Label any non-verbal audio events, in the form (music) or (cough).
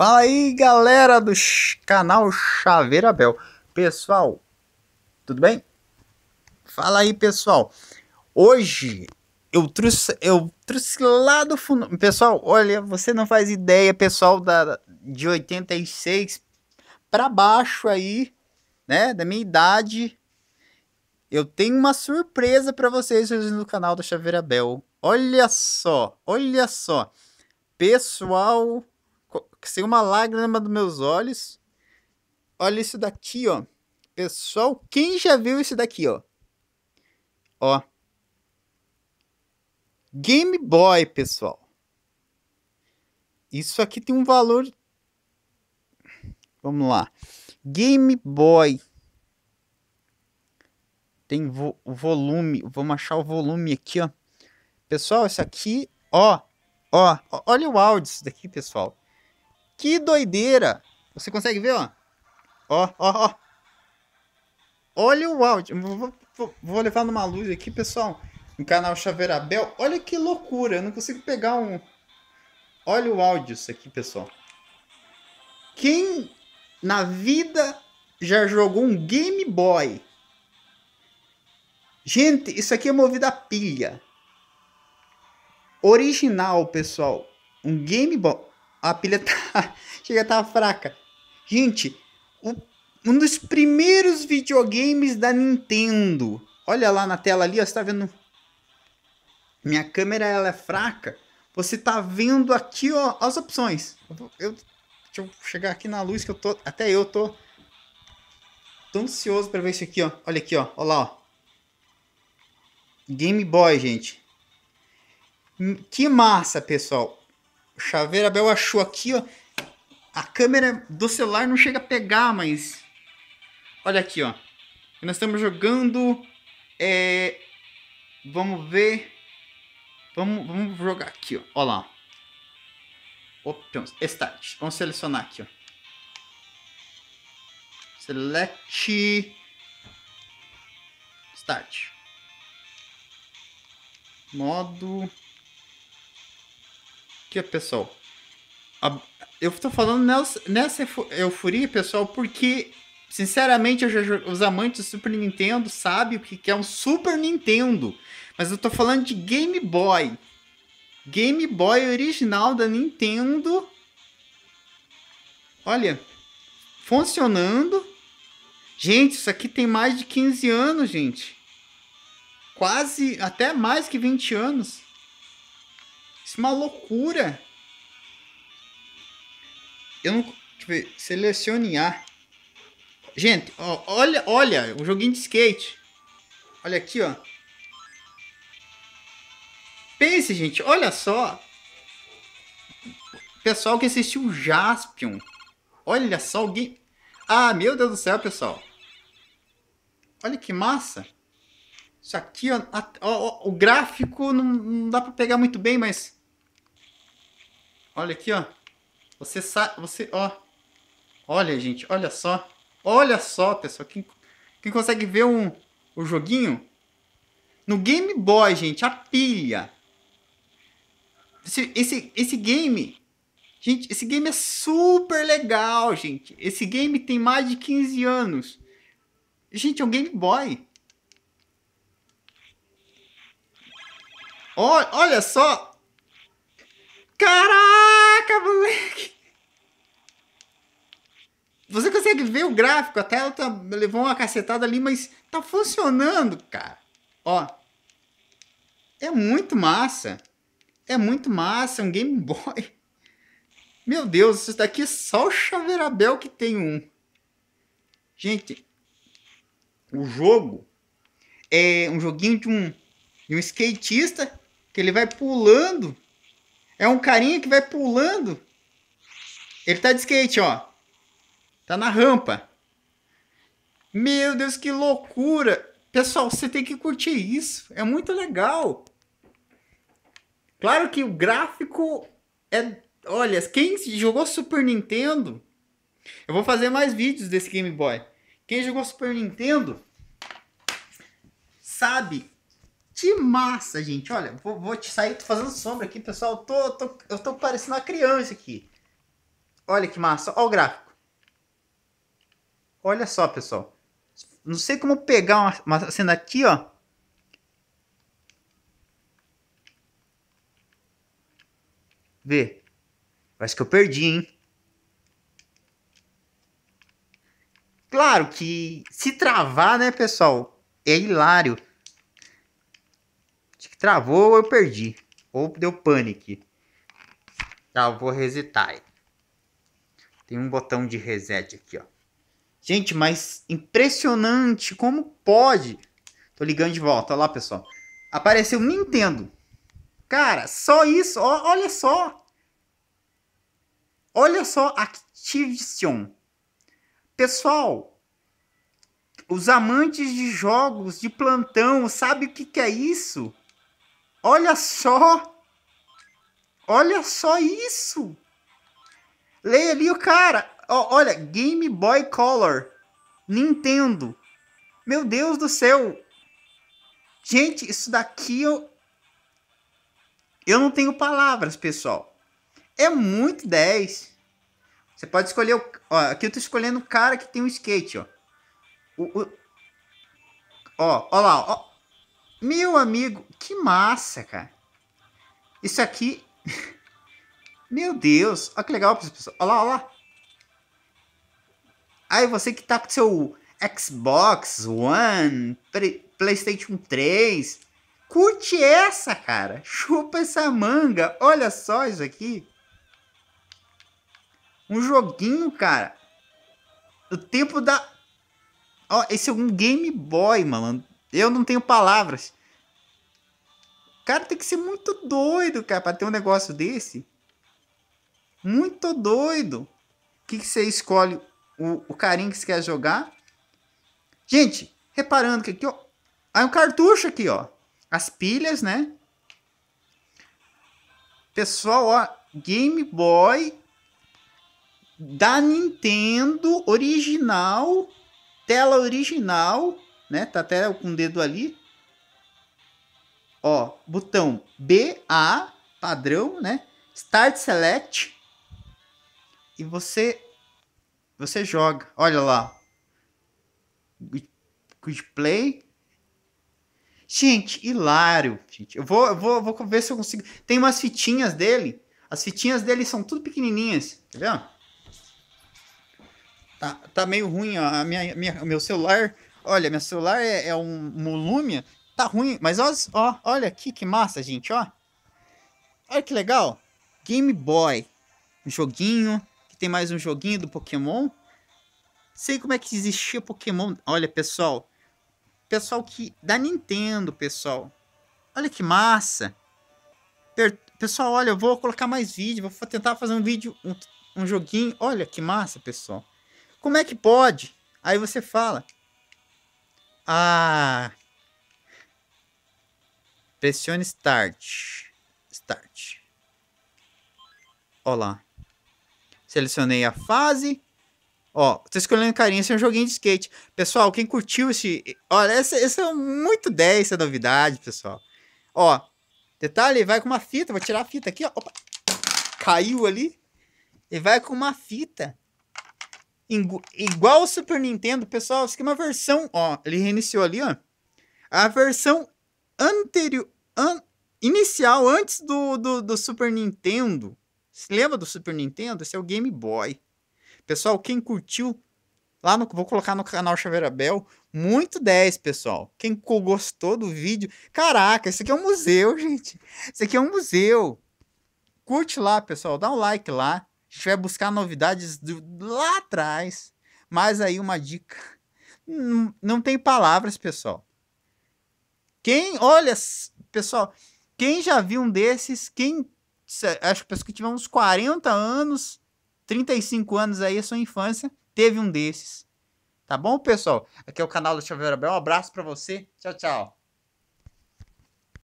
Fala aí galera do canal Chaveira Bel. Pessoal, tudo bem? Fala aí pessoal. Hoje eu trouxe, eu trouxe lá do fundo. Pessoal, olha, você não faz ideia, pessoal da, de 86 para baixo aí, né, da minha idade. Eu tenho uma surpresa para vocês hoje no canal do Chaveira Bel. Olha só, olha só. Pessoal que uma lágrima dos meus olhos. Olha isso daqui, ó. Pessoal, quem já viu isso daqui, ó? Ó. Game Boy, pessoal. Isso aqui tem um valor. Vamos lá. Game Boy. Tem vo volume. Vamos achar o volume aqui, ó. Pessoal, isso aqui, ó. Ó, olha o áudio disso daqui, pessoal. Que doideira! Você consegue ver, ó? Ó, ó, ó. Olha o áudio. Vou, levar numa luz aqui, pessoal. No canal Chaveirabel. Olha que loucura. Eu não consigo pegar um... Olha o áudio isso aqui, pessoal. Quem na vida já jogou um Game Boy? Gente, isso aqui é movido a pilha. Original, pessoal. Um Game Boy. A pilha tá, (laughs) chega a tá fraca. Gente, o, um dos primeiros videogames da Nintendo. Olha lá na tela ali, ó, você tá vendo? Minha câmera ela é fraca. Você tá vendo aqui, ó, as opções. Eu, eu, deixa eu chegar aqui na luz que eu tô, até eu tô tô ansioso para ver isso aqui, ó. Olha aqui, ó. Olha lá, ó. Game Boy, gente. Hum, que massa, pessoal. Chaveira Abel achou aqui, ó. A câmera do celular não chega a pegar, mas... Olha aqui, ó. Nós estamos jogando... É... Vamos ver... Vamos, vamos jogar aqui, ó. Olha lá. Options. Start. Vamos selecionar aqui, ó. Select... Start. Modo que, pessoal? A, eu tô falando nessa, nessa euforia, pessoal, porque, sinceramente, os amantes do Super Nintendo sabem o que é um Super Nintendo. Mas eu tô falando de Game Boy. Game Boy original da Nintendo. Olha, funcionando. Gente, isso aqui tem mais de 15 anos, gente. Quase, até mais que 20 anos. Isso é uma loucura. Eu não. selecionei Selecione A. Gente, ó, olha, olha, o um joguinho de skate. Olha aqui, ó. Pense, gente, olha só. Pessoal que assistiu Jaspion. Olha só alguém. Ah, meu Deus do céu, pessoal. Olha que massa. Isso aqui, ó, ó, ó o gráfico não, não dá para pegar muito bem, mas Olha aqui, ó. Você sabe, você, ó. Olha, gente, olha só. Olha só, pessoal. Quem, quem consegue ver um, o joguinho? No Game Boy, gente, a pilha. Esse, esse, esse game... Gente, esse game é super legal, gente. Esse game tem mais de 15 anos. Gente, é um Game Boy. Olha, olha só, Caraca, moleque! Você consegue ver o gráfico, A tela tá, levou uma cacetada ali, mas tá funcionando, cara. Ó. É muito massa. É muito massa, é um Game Boy. Meu Deus, isso daqui é só o Chaveirabel que tem um. Gente, o jogo é um joguinho de um, de um skatista que ele vai pulando é um carinha que vai pulando. Ele tá de skate, ó. Tá na rampa. Meu Deus, que loucura! Pessoal, você tem que curtir isso. É muito legal. Claro que o gráfico é. Olha, quem jogou Super Nintendo. Eu vou fazer mais vídeos desse Game Boy. Quem jogou Super Nintendo sabe que massa, gente. Olha, vou, vou te sair, tô fazendo sombra aqui, pessoal. Tô, tô, eu tô parecendo uma criança aqui. Olha que massa. Olha o gráfico. Olha só, pessoal. Não sei como pegar uma, uma cena aqui, ó. Vê. Acho que eu perdi, hein? Claro que se travar, né, pessoal? É hilário. Travou, eu perdi. Ou deu panic. Tá, eu vou resetar. Tem um botão de reset aqui, ó. Gente, mas impressionante. Como pode? Tô ligando de volta. Olha lá, pessoal. Apareceu Nintendo. Cara, só isso. Ó, olha só. Olha só Activision. Pessoal, os amantes de jogos de plantão, sabe o que, que é isso? Olha só! Olha só isso! Leia ali o cara. Oh, olha, Game Boy Color. Nintendo. Meu Deus do céu. Gente, isso daqui eu... Eu não tenho palavras, pessoal. É muito 10. Você pode escolher... O... Ó, aqui eu tô escolhendo o cara que tem um skate, ó. O, o... Ó, ó lá, ó. Meu amigo, que massa, cara. Isso aqui. (laughs) Meu Deus, olha que legal para as pessoas. Olha lá, olha lá. Aí você que tá com seu Xbox One, PlayStation 3. Curte essa, cara. Chupa essa manga. Olha só isso aqui. Um joguinho, cara. O tempo da. Ó, esse é um Game Boy, mano. Eu não tenho palavras. cara tem que ser muito doido, cara, pra ter um negócio desse. Muito doido. O que, que você escolhe o, o carinho que você quer jogar? Gente, reparando que aqui, ó. Aí um cartucho aqui, ó. As pilhas, né? Pessoal, ó. Game Boy da Nintendo original. Tela original né? Tá até com o dedo ali. Ó, botão B A padrão, né? Start Select. E você você joga. Olha lá. Good play. Gente, hilário. Gente. Eu, vou, eu vou, vou ver se eu consigo. Tem umas fitinhas dele. As fitinhas dele são tudo pequenininhas. Tá vendo? Tá, tá meio ruim ó, a minha, minha, meu celular. Olha, meu celular é, é um, Lumia. Tá ruim, mas ó, ó, olha aqui que massa, gente, ó. Olha que legal. Game Boy. Um joguinho. Que tem mais um joguinho do Pokémon. Sei como é que existia Pokémon. Olha, pessoal. Pessoal que... Da Nintendo, pessoal. Olha que massa. Per... Pessoal, olha, eu vou colocar mais vídeo. Vou tentar fazer um vídeo, um, um joguinho. Olha que massa, pessoal. Como é que pode? Aí você fala, ah! Pressione Start. Start. Olá. Selecionei a fase. Ó, tô escolhendo carinha, esse é um joguinho de skate. Pessoal, quem curtiu esse... Olha, essa, é essa é muito 10, essa novidade, pessoal. Ó, detalhe, vai com uma fita. Vou tirar a fita aqui, ó. Opa. Caiu ali. E vai com uma fita. Igual o Super Nintendo, pessoal, isso aqui é uma versão, ó, ele reiniciou ali, ó. A versão anterior, an, inicial, antes do, do, do Super Nintendo. Se lembra do Super Nintendo? Esse é o Game Boy. Pessoal, quem curtiu, lá no, vou colocar no canal Chaveira muito 10, pessoal. Quem gostou do vídeo, caraca, isso aqui é um museu, (laughs) gente. Isso aqui é um museu. Curte lá, pessoal, dá um like lá. A gente vai buscar novidades do, lá atrás. Mas aí uma dica. Não, não tem palavras, pessoal. Quem, olha, pessoal, quem já viu um desses, quem, acho que pessoas que tiveram uns 40 anos, 35 anos aí, a sua infância, teve um desses. Tá bom, pessoal? Aqui é o canal do Chaveiro Abel. Um abraço para você. Tchau, tchau.